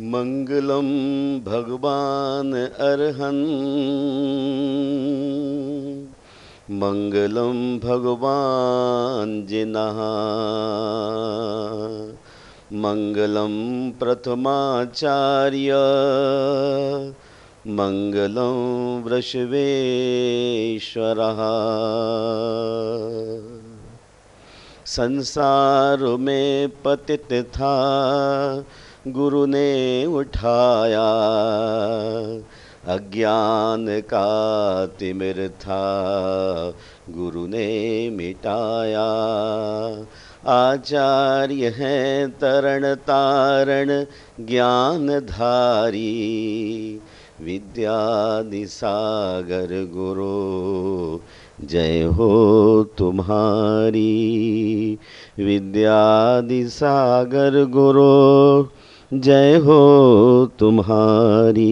मङ्गलं भगवान् अर्हन् मङ्गलं भगवान् जिना मङ्गलं प्रथमाचार्य मङ्गलं वृषवेश्वरः संसार में पतित था गुरु ने उठाया अज्ञान का तिमिर था गुरु ने मिटाया आचार्य हैं तरण तारण ज्ञानधारी विद्या सागर गुरु जय हो तुम्हारी विद्यादि सागर गुरु जय हो तुम्हारी